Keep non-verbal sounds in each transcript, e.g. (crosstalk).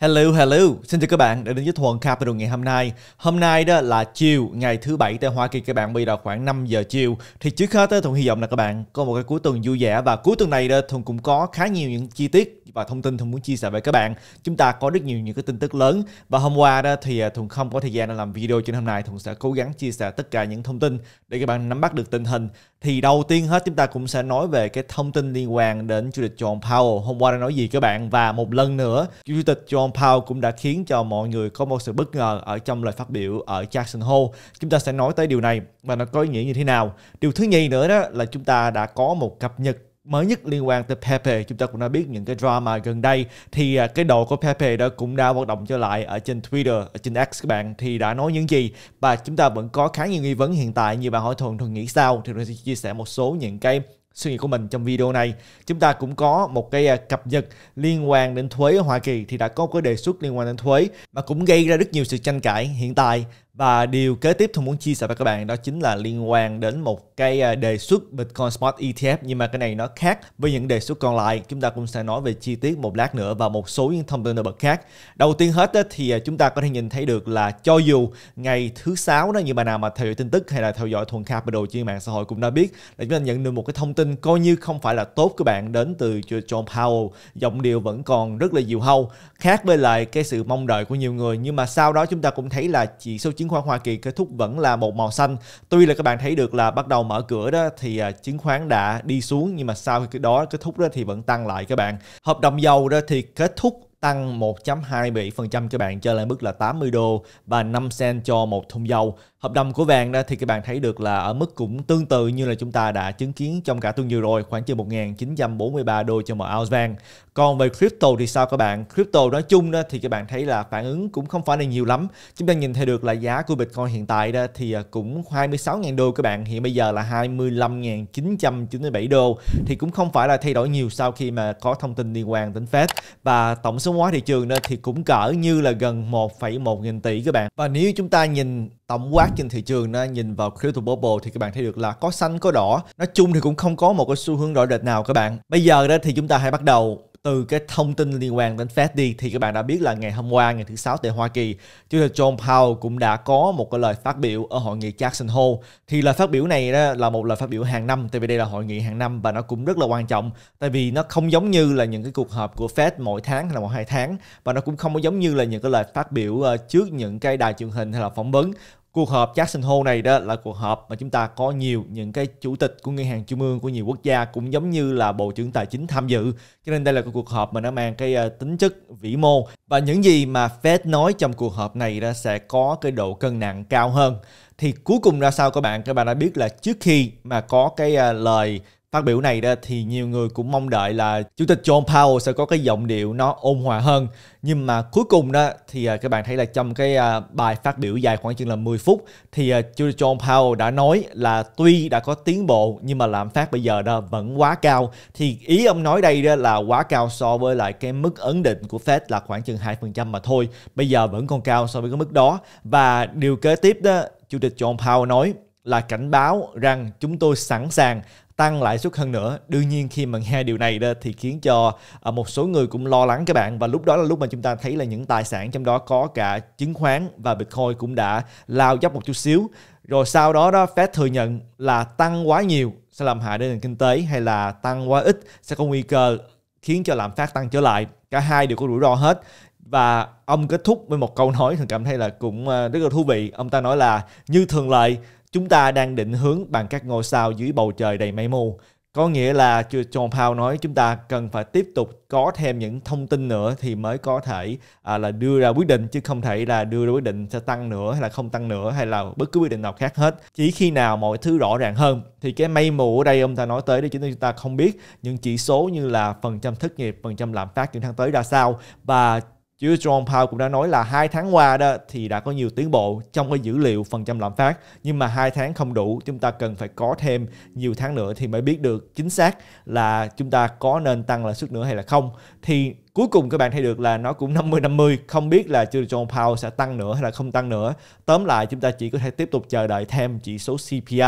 Hello, hello. Xin chào các bạn đã đến với Thuần Capital ngày hôm nay. Hôm nay đó là chiều ngày thứ bảy tại Hoa Kỳ các bạn bây giờ khoảng 5 giờ chiều. Thì trước hết đó, Thuần hy vọng là các bạn có một cái cuối tuần vui vẻ và cuối tuần này đó Thuần cũng có khá nhiều những chi tiết và thông tin Thuần muốn chia sẻ với các bạn. Chúng ta có rất nhiều những cái tin tức lớn và hôm qua đó thì à, Thuần không có thời gian để làm video cho nên hôm nay Thuần sẽ cố gắng chia sẻ tất cả những thông tin để các bạn nắm bắt được tình hình thì đầu tiên hết chúng ta cũng sẽ nói về cái thông tin liên quan đến Chủ tịch John Powell hôm qua đã nói gì các bạn và một lần nữa Chủ tịch John Powell cũng đã khiến cho mọi người có một sự bất ngờ ở trong lời phát biểu ở Jackson Hole chúng ta sẽ nói tới điều này và nó có ý nghĩa như thế nào điều thứ nhì nữa đó là chúng ta đã có một cập nhật mới nhất liên quan tới Pepe chúng ta cũng đã biết những cái drama gần đây thì à, cái đội của Pepe đó cũng đã hoạt động trở lại ở trên Twitter ở trên X các bạn thì đã nói những gì và chúng ta vẫn có khá nhiều nghi vấn hiện tại như bạn hỏi thuần thuần nghĩ sao thì tôi sẽ chia sẻ một số những cái suy nghĩ của mình trong video này. Chúng ta cũng có một cái à, cập nhật liên quan đến thuế ở Hoa Kỳ thì đã có cái đề xuất liên quan đến thuế mà cũng gây ra rất nhiều sự tranh cãi hiện tại và điều kế tiếp tôi muốn chia sẻ với các bạn đó chính là liên quan đến một cái à, đề xuất Bitcoin Spot ETF nhưng mà cái này nó khác với những đề xuất còn lại. Chúng ta cũng sẽ nói về chi tiết một lát nữa và một số những thông tin nổi bật khác. Đầu tiên hết thì à, chúng ta có thể nhìn thấy được là cho dù ngày thứ sáu đó như bà nào mà theo dõi tin tức hay là theo dõi thuần capital trên mạng xã hội cũng đã biết là chúng ta nhận được một cái thông tin coi như không phải là tốt các bạn đến từ John Powell. Giọng điệu vẫn còn rất là nhiều hâu khác với lại cái sự mong đợi của nhiều người nhưng mà sau đó chúng ta cũng thấy là chỉ số chứng chứng khoán Hoa Kỳ kết thúc vẫn là một màu xanh. Tuy là các bạn thấy được là bắt đầu mở cửa đó thì à, chứng khoán đã đi xuống nhưng mà sau khi đó kết thúc đó thì vẫn tăng lại các bạn. Hợp đồng dầu đó thì kết thúc tăng 1.27% các bạn trở lại mức là 80 đô và 5 cent cho một thùng dầu. Hợp đồng của vàng đó thì các bạn thấy được là ở mức cũng tương tự như là chúng ta đã chứng kiến trong cả tuần vừa rồi khoảng chừng 1.943 đô cho một ounce vàng. Còn về crypto thì sao các bạn? Crypto nói chung đó thì các bạn thấy là phản ứng cũng không phải là nhiều lắm. Chúng ta nhìn thấy được là giá của Bitcoin hiện tại đó thì à, cũng 26.000 đô các bạn. Hiện bây giờ là 25.997 đô thì cũng không phải là thay đổi nhiều sau khi mà có thông tin liên quan đến Fed và tổng số vốn hóa thị trường đó thì cũng cỡ như là gần 1,1 nghìn tỷ các bạn. Và nếu chúng ta nhìn tổng quát trên thị trường đó, nhìn vào crypto bubble thì các bạn thấy được là có xanh có đỏ. Nói chung thì cũng không có một cái xu hướng rõ rệt nào các bạn. Bây giờ đó thì chúng ta hãy bắt đầu từ cái thông tin liên quan đến Fed đi thì các bạn đã biết là ngày hôm qua ngày thứ sáu tại Hoa Kỳ, Chủ tịch John Powell cũng đã có một cái lời phát biểu ở hội nghị Jackson Hole. Thì lời phát biểu này đó là một lời phát biểu hàng năm, tại vì đây là hội nghị hàng năm và nó cũng rất là quan trọng, tại vì nó không giống như là những cái cuộc họp của Fed mỗi tháng hay là mỗi hai tháng và nó cũng không có giống như là những cái lời phát biểu ờ, trước những cái đài truyền hình hay là phỏng vấn cuộc họp Jackson Hole này đó là cuộc họp mà chúng ta có nhiều những cái chủ tịch của ngân hàng trung ương của nhiều quốc gia cũng giống như là bộ trưởng tài chính tham dự cho nên đây là cuộc họp mà nó mang cái ờ, tính chất vĩ mô và những gì mà Fed nói trong cuộc họp này đó sẽ có cái độ cân nặng cao hơn thì cuối cùng ra sao các bạn các bạn đã biết là trước khi mà có cái ờ, lời phát biểu này đó thì nhiều người cũng mong đợi là chủ tịch John Powell sẽ có cái giọng điệu nó ôn hòa hơn nhưng mà cuối cùng đó thì à, các bạn thấy là trong cái à, bài phát biểu dài khoảng chừng là 10 phút thì à, chủ tịch John Powell đã nói là tuy đã có tiến bộ nhưng mà lạm phát bây giờ đó vẫn quá cao thì ý ông nói đây đó là quá cao so với lại cái mức ấn định của Fed là khoảng chừng 2% mà thôi bây giờ vẫn còn cao so với cái mức đó và điều kế tiếp đó chủ tịch John Powell nói là cảnh báo rằng chúng tôi sẵn sàng tăng lãi suất hơn nữa đương nhiên khi mà nghe điều này đó thì khiến cho à, một số người cũng lo lắng các bạn và lúc đó là lúc mà chúng ta thấy là những tài sản trong đó có cả chứng khoán và bitcoin cũng đã lao dốc một chút xíu rồi sau đó đó Fed thừa nhận là tăng quá nhiều sẽ làm hại đến nền kinh tế hay là tăng quá ít sẽ có nguy cơ khiến cho lạm phát tăng trở lại cả hai đều có rủi ro hết và ông kết thúc với một câu nói thường cảm thấy là cũng à, rất là thú vị ông ta nói là như thường lệ chúng ta đang định hướng bằng các ngôi sao dưới bầu trời đầy mây mù. Có nghĩa là John Powell nói chúng ta cần phải tiếp tục có thêm những thông tin nữa thì mới có thể à, là đưa ra quyết định chứ không thể là đưa ra quyết định sẽ tăng nữa hay là không tăng nữa hay là bất cứ quyết định nào khác hết. Chỉ khi nào mọi thứ rõ ràng hơn thì cái mây mù ở đây ông ta nói tới để chúng ta không biết những chỉ số như là phần trăm thất nghiệp, phần trăm lạm phát những tháng tới ra sao và Chứ John Powell cũng đã nói là hai tháng qua đó thì đã có nhiều tiến bộ trong cái dữ liệu phần trăm lạm phát nhưng mà hai tháng không đủ chúng ta cần phải có thêm nhiều tháng nữa thì mới biết được chính xác là chúng ta có nên tăng lãi suất nữa hay là không thì cuối cùng các bạn thấy được là nó cũng 50-50 không biết là chưa John Powell sẽ tăng nữa hay là không tăng nữa tóm lại chúng ta chỉ có thể tiếp tục chờ đợi thêm chỉ số CPI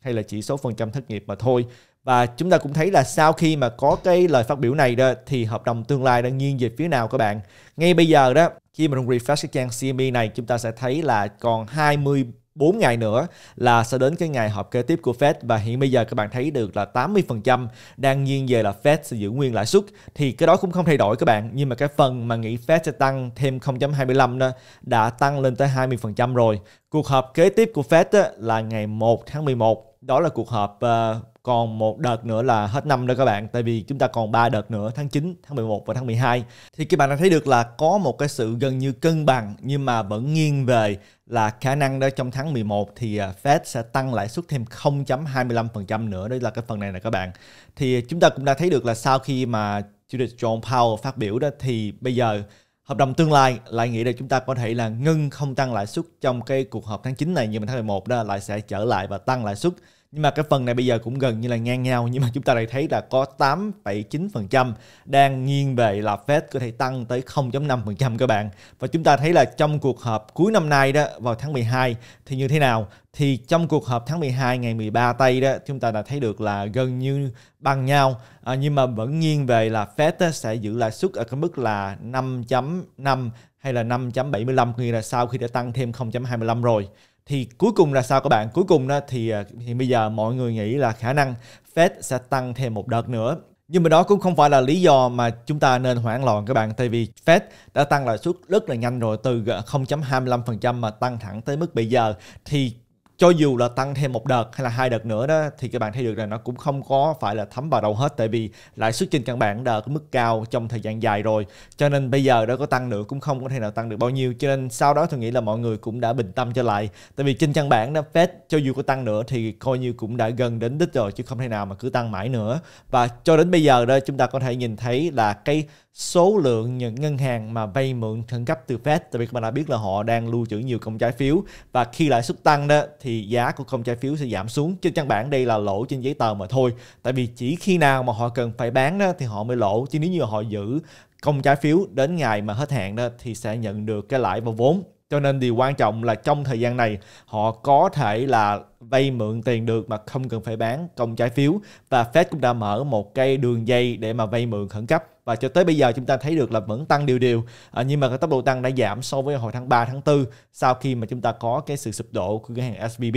hay là chỉ số phần trăm thất nghiệp mà thôi và chúng ta cũng thấy là sau khi mà có cái lời phát biểu này đó thì hợp đồng tương lai đang nghiêng về phía nào các bạn ngay bây giờ đó khi mà refresh cái trang CME này chúng ta sẽ thấy là còn 20 4 ngày nữa là sẽ đến cái ngày họp kế tiếp của Fed và hiện bây giờ các bạn thấy được là 80% đang nghiêng về là Fed sẽ giữ nguyên lãi suất thì cái đó cũng không thay đổi các bạn nhưng mà cái phần mà nghĩ Fed sẽ tăng thêm 0.25 đó đã tăng lên tới 20% rồi. Cuộc họp kế tiếp của Fed là ngày 1 tháng 11 đó là cuộc họp uh, còn một đợt nữa là hết năm rồi các bạn tại vì chúng ta còn 3 đợt nữa tháng 9, tháng 11 và tháng 12 thì các bạn đã thấy được là có một cái sự gần như cân bằng nhưng mà vẫn nghiêng về là khả năng đó trong tháng 11 thì ờ, Fed sẽ tăng lãi suất thêm 0.25% nữa đây là cái phần này nè các bạn thì chúng ta cũng đã thấy được là sau khi mà chủ tịch John Powell phát biểu đó thì bây giờ hợp đồng tương lai lại nghĩ là chúng ta có thể là ngưng không tăng lãi suất trong cái cuộc họp tháng 9 này nhưng mà tháng 11 đó lại sẽ trở lại và tăng lãi suất nhưng mà cái phần này bây giờ cũng gần như là ngang nhau nhưng mà chúng ta lại thấy là có 8,9% đang nghiêng về là Fed có thể tăng tới 0.5% các bạn. Và chúng ta thấy là trong cuộc họp cuối năm nay đó vào tháng 12 thì như thế nào? Thì trong cuộc họp tháng 12 ngày 13 tây đó chúng ta đã thấy được là gần như bằng nhau à, nhưng mà vẫn nghiêng về là Fed sẽ giữ lãi suất ở cái mức là 5.5 hay là 5.75 nghĩa là sau khi đã tăng thêm 0.25 rồi thì cuối cùng là sao các bạn cuối cùng đó thì à, thì bây giờ mọi người nghĩ là khả năng Fed sẽ tăng thêm một đợt nữa nhưng mà đó cũng không phải là lý do mà chúng ta nên hoảng loạn các bạn tại vì Fed đã tăng lãi suất rất là nhanh rồi từ 0.25% à, mà tăng thẳng tới mức bây giờ thì cho dù là tăng thêm một đợt hay là hai đợt nữa đó thì các bạn thấy được là nó cũng không có phải là thấm vào đầu hết tại vì lãi suất trên căn bản đã ở mức cao trong thời gian dài rồi cho nên bây giờ nó có tăng nữa cũng không có thể nào tăng được bao nhiêu cho nên sau đó tôi nghĩ là mọi người cũng đã bình tâm trở lại tại vì trên căn bản đó Fed cho dù có tăng nữa thì coi như cũng đã gần đến đích rồi chứ không thể nào mà cứ tăng mãi nữa và cho đến bây giờ đó chúng ta có thể nhìn thấy là cái số lượng những ngân hàng mà vay mượn khẩn cấp từ Fed tại vì các bạn đã biết là họ đang lưu trữ nhiều công trái phiếu và khi lãi suất tăng đó thì thì giá của công trái phiếu sẽ giảm xuống trên căn bản đây là lỗ trên giấy tờ mà thôi tại vì chỉ khi nào mà họ cần phải bán đó thì họ mới lỗ chứ nếu như họ giữ công trái phiếu đến ngày mà hết hạn đó thì sẽ nhận được cái lãi và vốn cho nên điều quan trọng là trong thời gian này họ có thể là vay mượn tiền được mà không cần phải bán công trái phiếu và Fed cũng đã mở một cái đường dây để mà vay mượn khẩn cấp và cho tới bây giờ chúng ta thấy được là vẫn tăng điều điều à, nhưng mà cái tốc độ tăng đã giảm so với hồi tháng 3 tháng 4 sau khi mà chúng ta có cái sự sụp đổ của ngân hàng SVB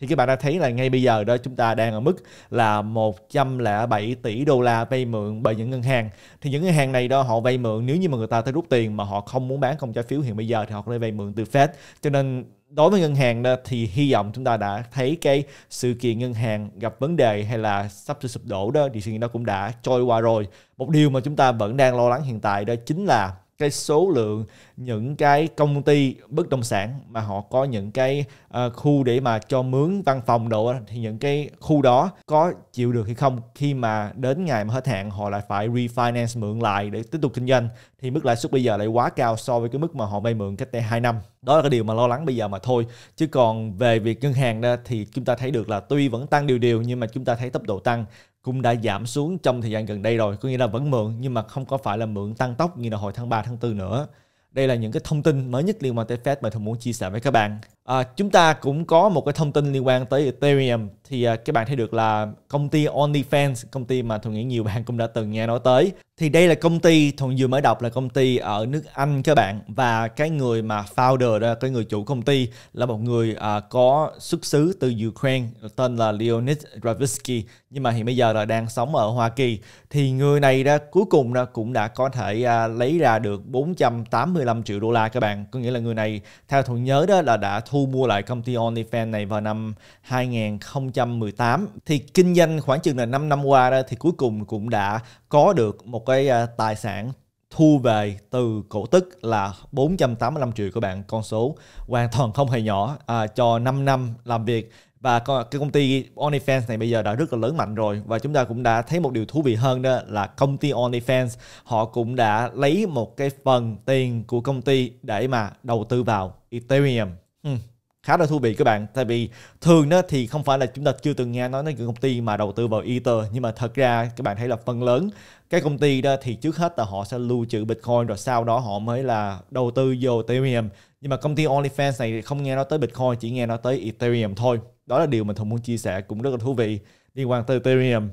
thì các bạn đã thấy là ngay bây giờ đó chúng ta đang ở mức là 107 tỷ đô la vay mượn bởi những ngân hàng. Thì những ngân hàng này đó họ vay mượn nếu như mà người ta tới rút tiền mà họ không muốn bán không trái phiếu hiện bây giờ thì họ có thể vay mượn từ Fed. Cho nên đối với ngân hàng đó thì hy vọng chúng ta đã thấy cái sự kiện ngân hàng gặp vấn đề hay là sắp sụp đổ đó thì sự kiện đó cũng đã trôi qua rồi. Một điều mà chúng ta vẫn đang lo lắng hiện tại đó chính là cái số lượng những cái công ty bất động sản mà họ có những cái uh, khu để mà cho mướn văn phòng độ thì những cái khu đó có chịu được hay không khi mà đến ngày mà hết hạn họ lại phải refinance mượn lại để tiếp tục kinh doanh thì mức lãi suất bây giờ lại quá cao so với cái mức mà họ vay mượn cách đây 2 năm đó là cái điều mà lo lắng bây giờ mà thôi chứ còn về việc ngân hàng đó thì chúng ta thấy được là tuy vẫn tăng điều điều nhưng mà chúng ta thấy tốc độ tăng cũng đã giảm xuống trong thời gian gần đây rồi có nghĩa là vẫn mượn nhưng mà không có phải là mượn tăng tốc như là hồi tháng 3 tháng 4 nữa đây là những cái thông tin mới nhất liên quan tới Fed mà tôi muốn chia sẻ với các bạn À, chúng ta cũng có một cái thông tin liên quan tới Ethereum thì à, các bạn thấy được là công ty OnlyFans, công ty mà thuận nghĩ nhiều bạn cũng đã từng nghe nói tới. Thì đây là công ty thuận vừa mới đọc là công ty ở nước Anh các bạn và cái người mà founder đó, cái người chủ công ty là một người à, có xuất xứ từ Ukraine tên là Leonid Dravitsky nhưng mà hiện bây giờ là đang sống ở Hoa Kỳ. Thì người này đó cuối cùng đó cũng đã có thể à, lấy ra được 485 triệu đô la các bạn. Có nghĩa là người này theo thuận nhớ đó là đã thu thu mua lại công ty OnlyFans này vào năm 2018 thì kinh doanh khoảng chừng là 5 năm qua đó thì cuối cùng cũng đã có được một cái à, tài sản thu về từ cổ tức là 485 triệu các bạn con số hoàn toàn không hề nhỏ à, cho 5 năm làm việc và cái công ty OnlyFans này bây giờ đã rất là lớn mạnh rồi và chúng ta cũng đã thấy một điều thú vị hơn đó là công ty OnlyFans họ cũng đã lấy một cái phần tiền của công ty để mà đầu tư vào Ethereum Ừ khá là thú vị các bạn tại vì thường đó thì không phải là chúng ta chưa từng nghe nói đến những công ty mà đầu tư vào ether nhưng mà thật ra các bạn thấy là phần lớn cái công ty đó thì trước hết là họ sẽ lưu trữ bitcoin rồi sau đó họ mới là đầu tư vô ethereum nhưng mà công ty OnlyFans này thì không nghe nó tới bitcoin chỉ nghe nó tới ethereum thôi đó là điều mình thường muốn chia sẻ cũng rất là thú vị liên quan tới ethereum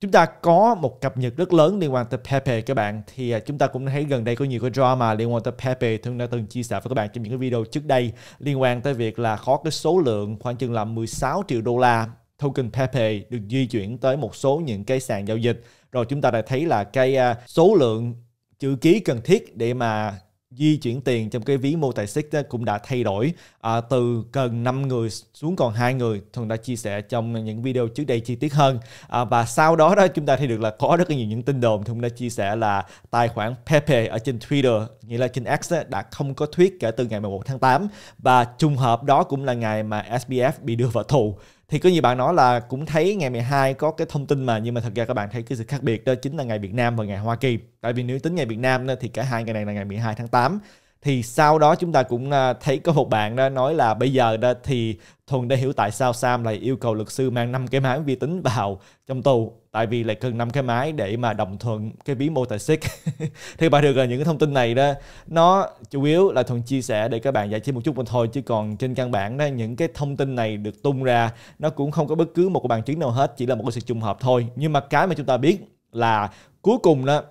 chúng ta có một cập nhật rất lớn liên quan tới Pepe các bạn thì à, chúng ta cũng thấy gần đây có nhiều cái drama liên quan tới Pepe thường đã từng chia sẻ với các bạn trong những cái video trước đây liên quan tới việc là có cái số lượng khoảng chừng là 16 triệu đô la token Pepe được di chuyển tới một số những cái sàn giao dịch rồi chúng ta đã thấy là cái à, số lượng chữ ký cần thiết để mà di chuyển tiền trong cái ví Multisig cũng đã thay đổi à, từ gần 5 người xuống còn hai người Thuần đã chia sẻ trong những video trước đây chi tiết hơn à, và sau đó đó chúng ta thấy được là có rất là nhiều những tin đồn Thuần đã chia sẻ là tài khoản Pepe ở trên Twitter nghĩa là trên X đã không có thuyết kể từ ngày 11 tháng 8 và trùng hợp đó cũng là ngày mà SBF bị đưa vào tù thì có nhiều bạn nói là cũng thấy ngày 12 có cái thông tin mà nhưng mà thật ra các bạn thấy cái sự khác biệt đó chính là ngày Việt Nam và ngày Hoa Kỳ tại vì nếu tính ngày Việt Nam thì cả hai ngày này là ngày 12 tháng 8 thì sau đó chúng ta cũng à, thấy có một bạn đó nói là bây giờ đó thì Thuần đã hiểu tại sao Sam lại yêu cầu luật sư mang năm cái máy vi tính vào trong tù tại vì lại cần năm cái máy để mà đồng thuận cái ví mô tài xích (laughs) thì bạn được là những cái thông tin này đó nó chủ yếu là thuần chia sẻ để các bạn giải trí một chút mà thôi chứ còn trên căn bản đó những cái thông tin này được tung ra nó cũng không có bất cứ một cái bằng chứng nào hết chỉ là một cái sự trùng hợp thôi nhưng mà cái mà chúng ta biết là cuối cùng đó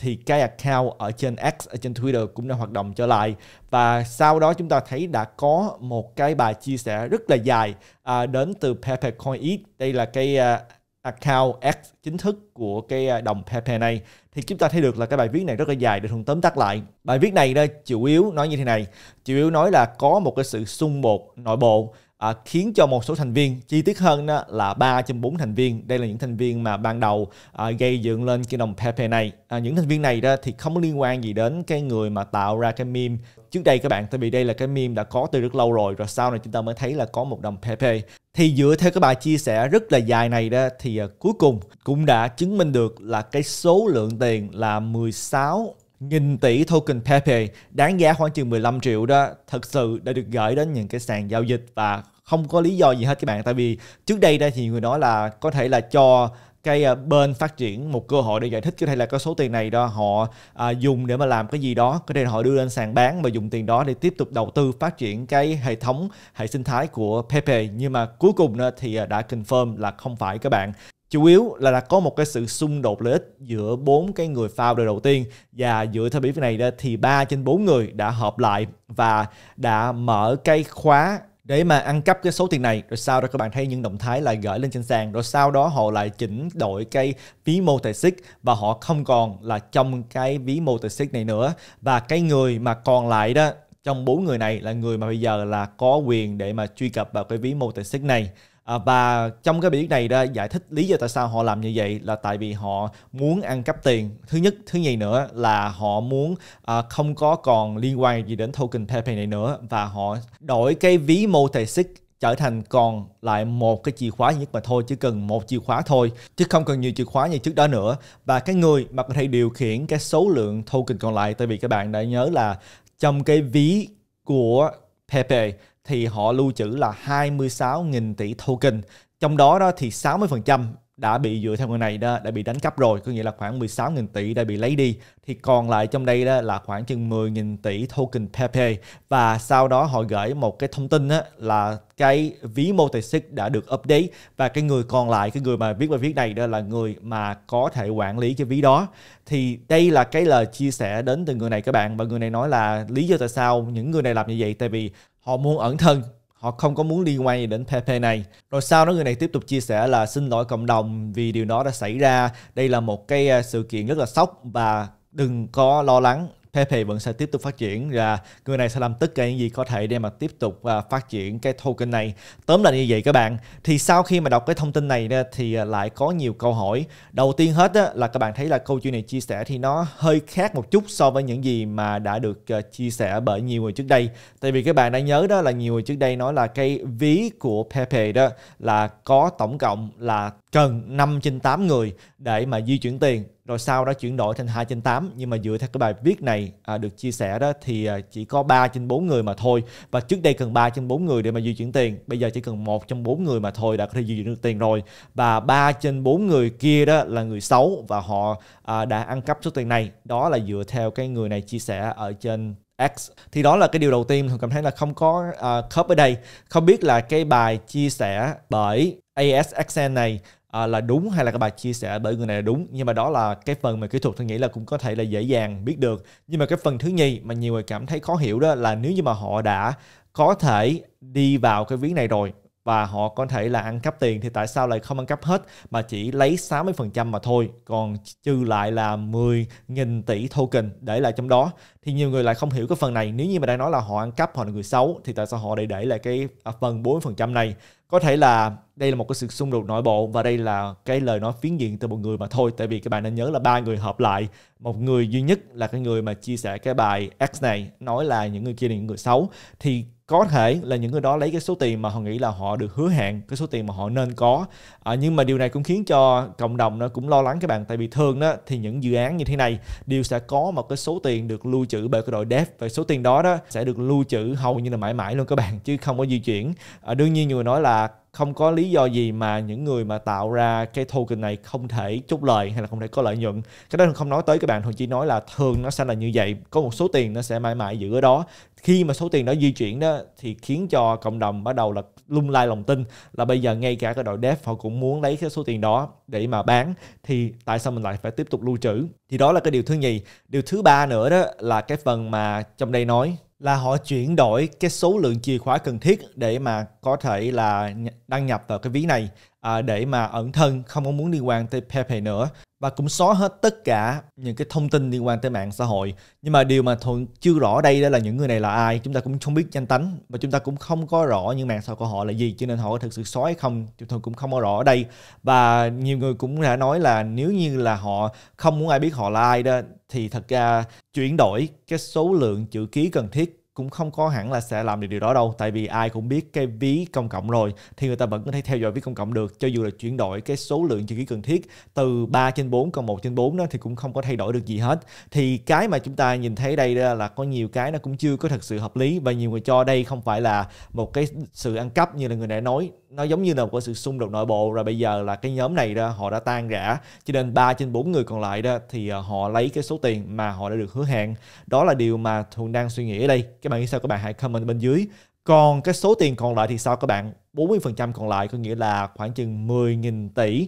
thì cái account ở trên X ở trên Twitter cũng đã hoạt động trở lại và sau đó chúng ta thấy đã có một cái bài chia sẻ rất là dài à, đến từ Pepe Coin X đây là cái à, account X chính thức của cái à, đồng Pepe này thì chúng ta thấy được là cái bài viết này rất là dài để thường tóm tắt lại bài viết này đó chủ yếu nói như thế này chủ yếu nói là có một cái sự xung bột nội bộ à, khiến cho một số thành viên chi tiết hơn đó là 3 trên 4 thành viên đây là những thành viên mà ban đầu à, gây dựng lên cái đồng Pepe này à, những thành viên này đó thì không liên quan gì đến cái người mà tạo ra cái meme trước đây các bạn tại vì đây là cái meme đã có từ rất lâu rồi rồi sau này chúng ta mới thấy là có một đồng Pepe thì dựa theo cái bài chia sẻ rất là dài này đó thì à, cuối cùng cũng đã chứng minh được là cái số lượng tiền là 16 nghìn tỷ token Pepe đáng giá khoảng chừng 15 triệu đó thật sự đã được gửi đến những cái sàn giao dịch và không có lý do gì hết các bạn tại vì trước đây đây thì người nói là có thể là cho cái ờ, bên phát triển một cơ hội để giải thích có thể là có số tiền này đó họ à, dùng để mà làm cái gì đó có thể họ đưa lên sàn bán và dùng tiền đó để tiếp tục đầu tư phát triển cái hệ thống hệ sinh thái của Pepe nhưng mà cuối cùng thì ờ, đã confirm là không phải các bạn chủ yếu là, đã có một cái sự xung đột lợi ích giữa bốn cái người founder đầu tiên và dựa theo biểu việc này thì ba trên bốn người đã hợp lại và đã mở cái khóa để mà ăn cắp cái số tiền này rồi sau đó các bạn thấy những động thái lại gửi lên trên sàn rồi sau đó họ lại chỉnh đổi cái ví mô tài xích và họ không còn là trong cái ví mô tài xích này nữa và cái người mà còn lại đó trong bốn người này là người mà bây giờ là có quyền để mà truy cập vào cái ví mô tài xích này À, và trong cái biểu này ra giải thích lý do tại sao họ làm như vậy là tại vì họ muốn ăn cắp tiền thứ nhất thứ nhì nữa là họ muốn à, không có còn liên quan gì đến token PayPal này nữa và họ đổi cái ví mô tài multisig trở thành còn lại một cái chìa khóa nhất mà thôi chỉ cần một chìa khóa thôi chứ không cần nhiều chìa khóa như trước đó nữa và cái người mà có thể điều khiển cái số lượng token còn lại tại vì các bạn đã nhớ là trong cái ví của Pepe thì họ lưu trữ là 26.000 tỷ token trong đó đó thì 60% đã bị dựa theo người này đó đã bị đánh cắp rồi có nghĩa là khoảng 16.000 tỷ đã bị lấy đi thì còn lại trong đây đó là khoảng chừng 10.000 tỷ token Pepe và sau đó họ gửi một cái thông tin đó là cái ví Multisig đã được update và cái người còn lại cái người mà viết bài viết này đó là người mà có thể quản lý cái ví đó thì đây là cái lời chia sẻ đến từ người này các bạn và người này nói là lý do tại sao những người này làm như vậy tại vì họ muốn ẩn thân họ không có muốn liên quan gì đến Pepe này. Rồi sau đó người này tiếp tục chia sẻ là xin lỗi cộng đồng vì điều đó đã xảy ra. Đây là một cái ờ, sự kiện rất là sốc và đừng có lo lắng Pepe vẫn sẽ tiếp tục phát triển và người này sẽ làm tất cả những gì có thể để mà tiếp tục uh, phát triển cái token này. Tóm lại như vậy các bạn. Thì sau khi mà đọc cái thông tin này thì à, lại có nhiều câu hỏi. Đầu tiên hết là các bạn thấy là câu chuyện này chia sẻ thì nó hơi khác một chút so với những gì mà đã được à, chia sẻ bởi nhiều người trước đây. Tại vì các bạn đã nhớ đó là nhiều người trước đây nói là cái ví của Pepe đó là có tổng cộng là cần 5 trên 8 người để mà di chuyển tiền rồi sau đó chuyển đổi thành 2 trên 8 nhưng mà dựa theo cái bài viết này à, được chia sẻ đó thì à, chỉ có 3 trên 4 người mà thôi và trước đây cần 3 trên 4 người để mà di chuyển tiền bây giờ chỉ cần 1 trong 4 người mà thôi đã có thể di chuyển được tiền rồi và 3 trên 4 người kia đó là người xấu và họ à, đã ăn cắp số tiền này đó là dựa theo cái người này chia sẻ ở trên X thì đó là cái điều đầu tiên tôi cảm thấy là không có uh, khớp ở đây không biết là cái bài chia sẻ bởi ASXN này à, là đúng hay là các bạn chia sẻ bởi người này là đúng nhưng mà đó là cái phần mà kỹ thuật tôi nghĩ là cũng có thể là dễ dàng biết được nhưng mà cái phần thứ nhì mà nhiều người cảm thấy khó hiểu đó là nếu như mà họ đã có thể đi vào cái viếng này rồi và họ có thể là ăn cắp tiền thì tại sao lại không ăn cắp hết mà chỉ lấy 60% mà thôi còn trừ lại là 10.000 tỷ token để lại trong đó thì nhiều người lại không hiểu cái phần này nếu như mà đang nói là họ ăn cắp họ là người xấu thì tại sao họ lại để lại cái à, phần 40% này có thể là đây là một cái sự xung đột nội bộ và đây là cái lời nói phiến diện từ một người mà thôi tại vì các bạn nên nhớ là ba người hợp lại một người duy nhất là cái người mà chia sẻ cái bài X này nói là những người kia là những người xấu thì có thể là những người đó lấy cái số tiền mà họ nghĩ là họ được hứa hẹn cái số tiền mà họ nên có à, nhưng mà điều này cũng khiến cho cộng đồng nó cũng lo lắng các bạn tại vì thường đó thì những dự án như thế này đều sẽ có một cái số tiền được lưu trữ bởi cái đội dev và số tiền đó đó sẽ được lưu trữ hầu như là mãi mãi luôn các bạn chứ không có di chuyển à, đương nhiên nhiều người nói là không có lý do gì mà những người mà tạo ra cái token này không thể chút lời hay là không thể có lợi nhuận cái đó không nói tới các bạn thôi chỉ nói là thường nó sẽ là như vậy có một số tiền nó sẽ mãi mãi giữ ở đó khi mà số tiền đó di chuyển đó thì khiến cho cộng đồng bắt đầu là lung lay lòng tin là bây giờ ngay cả cái đội dev họ cũng muốn lấy cái số tiền đó để mà bán thì tại sao mình lại phải tiếp tục lưu trữ thì đó là cái điều thứ nhì điều thứ ba nữa đó là cái phần mà trong đây nói là họ chuyển đổi cái số lượng chìa khóa cần thiết để mà có thể là đăng nhập vào cái ví này à, để mà ẩn thân không có muốn liên quan tới Pepe nữa và cũng xóa hết tất cả những cái thông tin liên quan tới mạng xã hội nhưng mà điều mà thuận chưa rõ đây đó là những người này là ai chúng ta cũng không biết danh tánh và chúng ta cũng không có rõ những mạng xã hội của họ là gì cho nên họ có thực sự xóa hay không chúng tôi cũng không có rõ ở đây và nhiều người cũng đã nói là nếu như là họ không muốn ai biết họ là ai đó thì thật ra chuyển đổi cái số lượng chữ ký cần thiết cũng không có hẳn là sẽ làm được điều đó đâu tại vì ai cũng biết cái ví công cộng rồi thì người ta vẫn có thể theo dõi ví công cộng được cho dù là chuyển đổi cái số lượng chữ ký cần thiết từ 3 trên 4 còn 1 trên 4 đó thì cũng không có thay đổi được gì hết thì cái mà chúng ta nhìn thấy đây là có nhiều cái nó cũng chưa có thật sự hợp lý và nhiều người cho đây không phải là một cái sự ăn cắp như là người đã nói nó giống như là một sự xung đột nội bộ rồi bây giờ là cái nhóm này đó họ đã tan rã cho nên 3 trên 4 người còn lại đó thì à, họ lấy cái số tiền mà họ đã được hứa hẹn đó là điều mà thường đang suy nghĩ ở đây các bạn nghĩ sao các bạn hãy comment bên dưới còn cái số tiền còn lại thì sao các bạn 40% còn lại có nghĩa là khoảng chừng 10.000 tỷ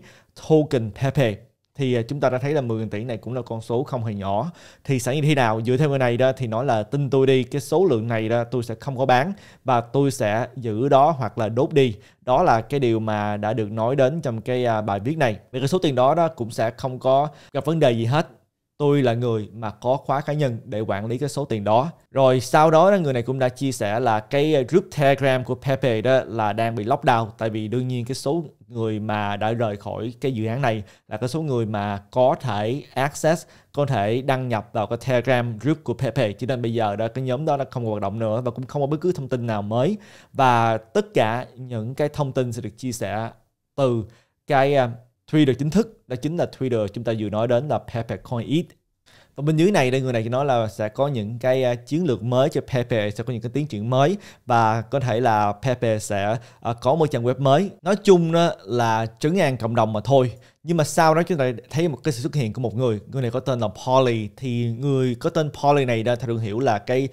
token Pepe thì à, chúng ta đã thấy là 10 tỷ này cũng là con số không hề nhỏ thì sẵn như thế nào dựa theo người này đó thì nói là tin tôi đi cái số lượng này đó tôi sẽ không có bán và tôi sẽ giữ đó hoặc là đốt đi đó là cái điều mà đã được nói đến trong cái à, bài viết này về cái số tiền đó đó cũng sẽ không có gặp vấn đề gì hết tôi là người mà có khóa cá nhân để quản lý cái số tiền đó. Rồi sau đó người này cũng đã chia sẻ là cái ờ, group Telegram của Pepe đó là đang bị lockdown tại vì đương nhiên cái số người mà đã rời khỏi cái dự án này là cái số người mà có thể access có thể đăng nhập vào cái Telegram group của Pepe cho nên bây giờ đó cái nhóm đó đã không hoạt động nữa và cũng không có bất cứ thông tin nào mới và tất cả những cái thông tin sẽ được chia sẻ từ cái ờ, Twitter chính thức đó chính là Twitter chúng ta vừa nói đến là Pepe Coin eat và bên dưới này đây người này nói là sẽ có những cái à, chiến lược mới cho Pepe sẽ có những cái tiến triển mới và có thể là Pepe sẽ à, có một trang web mới nói chung đó là trấn an cộng đồng mà thôi nhưng mà sau đó chúng ta thấy một cái sự xuất hiện của một người người này có tên là Polly thì người có tên Polly này đã theo được hiểu là cái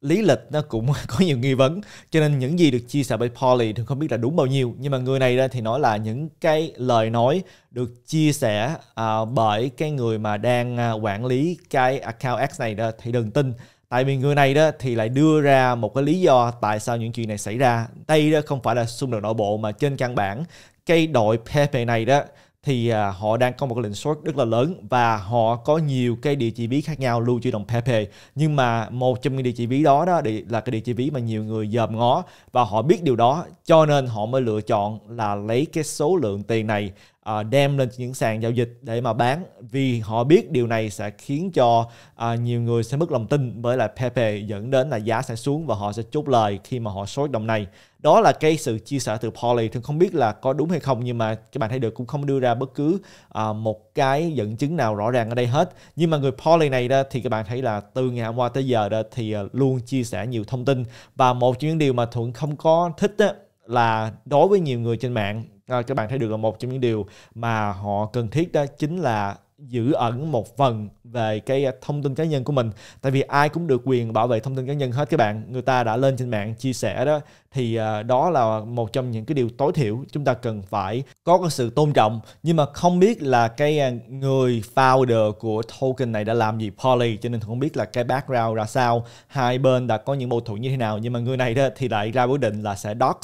lý lịch nó cũng (laughs) có nhiều nghi vấn cho nên những gì được chia sẻ bởi Polly thì không biết là đúng bao nhiêu nhưng mà người này đó thì nói là những cái lời nói được chia sẻ uh, bởi cái người mà đang uh, quản lý cái account X này đó thì đừng tin tại vì người này đó thì lại đưa ra một cái lý do tại sao những chuyện này xảy ra đây đó không phải là xung đột nội bộ mà trên căn bản cái đội Pepe này đó thì à, họ đang có một cái lệnh short rất là lớn và họ có nhiều cái địa chỉ ví khác nhau lưu trữ đồng Pepe nhưng mà một trong những địa chỉ ví đó đó là cái địa chỉ ví mà nhiều người dòm ngó và họ biết điều đó cho nên họ mới lựa chọn là lấy cái số lượng tiền này À, đem lên những sàn giao dịch để mà bán vì họ biết điều này sẽ khiến cho à, nhiều người sẽ mất lòng tin với lại Pepe dẫn đến là giá sẽ xuống và họ sẽ chốt lời khi mà họ sốt đồng này đó là cái sự chia sẻ từ Polly tôi không biết là có đúng hay không nhưng mà các bạn thấy được cũng không đưa ra bất cứ à, một cái dẫn chứng nào rõ ràng ở đây hết nhưng mà người Polly này đó thì các bạn thấy là từ ngày hôm qua tới giờ đó thì luôn chia sẻ nhiều thông tin và một trong những điều mà thuận không có thích đó, là đối với nhiều người trên mạng à, các bạn thấy được là một trong những điều mà họ cần thiết đó chính là giữ ẩn một phần về cái thông tin cá nhân của mình tại vì ai cũng được quyền bảo vệ thông tin cá nhân hết các bạn người ta đã lên trên mạng chia sẻ đó thì à, đó là một trong những cái điều tối thiểu chúng ta cần phải có cái sự tôn trọng nhưng mà không biết là cái à, người founder của token này đã làm gì poly, cho nên không biết là cái background ra sao hai bên đã có những mâu thuẫn như thế nào nhưng mà người này đó thì lại ra quyết định là sẽ dox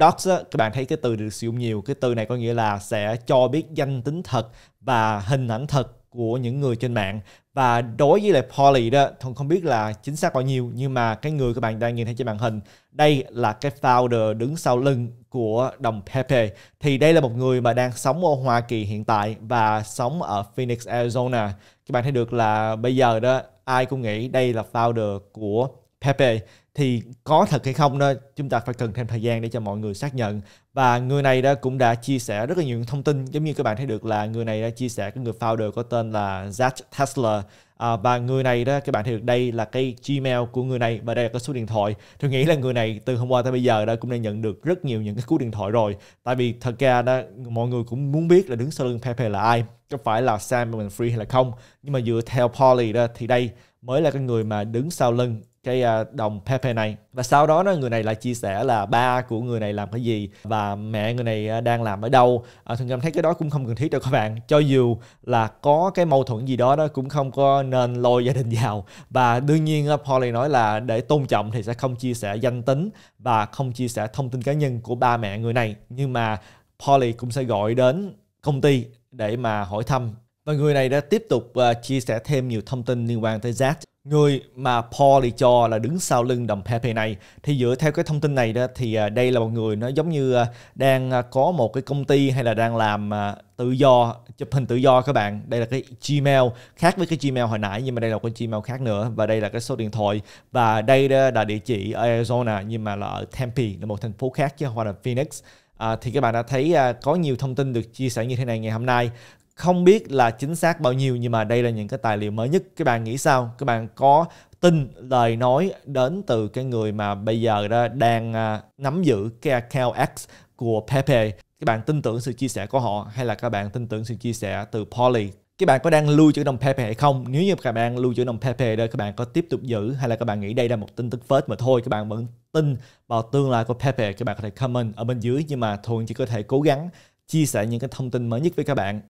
dox các bạn thấy cái từ được sử dụng nhiều cái từ này có nghĩa là sẽ cho biết danh tính thật và hình ảnh thật của những người trên mạng và đối với lại Polly đó thông không biết là chính xác bao nhiêu nhưng mà cái người các bạn đang nhìn thấy trên màn hình đây là cái founder đứng sau lưng của đồng Pepe thì đây là một người mà đang sống ở Hoa Kỳ hiện tại và sống ở Phoenix Arizona các bạn thấy được là bây giờ đó ai cũng nghĩ đây là founder của Pepe thì có thật hay không đó chúng ta phải cần thêm thời gian để cho mọi người xác nhận và người này đó cũng đã chia sẻ rất là nhiều thông tin giống như các bạn thấy được là người này đã chia sẻ cái người founder có tên là Zach Tesla à, và người này đó các bạn thấy được đây là cái Gmail của người này và đây là cái số điện thoại tôi nghĩ là người này từ hôm qua tới bây giờ đã cũng đã nhận được rất nhiều những cái cú điện thoại rồi tại vì thật ra đó mọi người cũng muốn biết là đứng sau lưng Pepe là ai có phải là Sam Free hay là không nhưng mà dựa theo Polly đó thì đây mới là cái người mà đứng sau lưng cái à, đồng Pepe này và sau đó nó người này lại chia sẻ là ba của người này làm cái gì và mẹ người này à, đang làm ở đâu à, thường cảm thấy cái đó cũng không cần thiết cho các bạn cho dù là có cái mâu thuẫn gì đó đó cũng không có nên lôi gia đình vào và đương nhiên à, Polly nói là để tôn trọng thì sẽ không chia sẻ danh tính và không chia sẻ thông tin cá nhân của ba mẹ người này nhưng mà Polly cũng sẽ gọi đến công ty để mà hỏi thăm và người này đã tiếp tục uh, chia sẻ thêm nhiều thông tin liên quan tới Zach Người mà Paul thì cho là đứng sau lưng đồng Pepe này thì dựa theo cái thông tin này đó thì à, đây là một người nó giống như à, đang à, có một cái công ty hay là đang làm tự do chụp hình tự do các bạn. Đây là cái Gmail khác với cái Gmail hồi nãy nhưng mà đây là một cái Gmail khác nữa và đây là cái số điện thoại và đây là địa chỉ Arizona nhưng mà là ở Tempe là một thành phố khác chứ không phải là Phoenix. À, thì các bạn đã thấy à, có nhiều thông tin được chia sẻ như thế này ngày hôm nay không biết là chính xác bao nhiêu nhưng mà đây là những cái tài liệu mới nhất các bạn nghĩ sao các bạn có tin lời nói đến từ cái người mà bây giờ đó đang à, nắm giữ cái account X của Pepe các bạn tin tưởng sự chia sẻ của họ hay là các bạn tin tưởng sự chia sẻ từ Polly các bạn có đang lưu trữ đồng Pepe hay không? Nếu như các bạn lưu trữ đồng Pepe đây các bạn có tiếp tục giữ hay là các bạn nghĩ đây là một tin tức phết mà thôi các bạn vẫn tin vào tương lai của Pepe các bạn có thể comment ở bên dưới nhưng mà thường chỉ có thể cố gắng chia sẻ những cái thông tin mới nhất với các bạn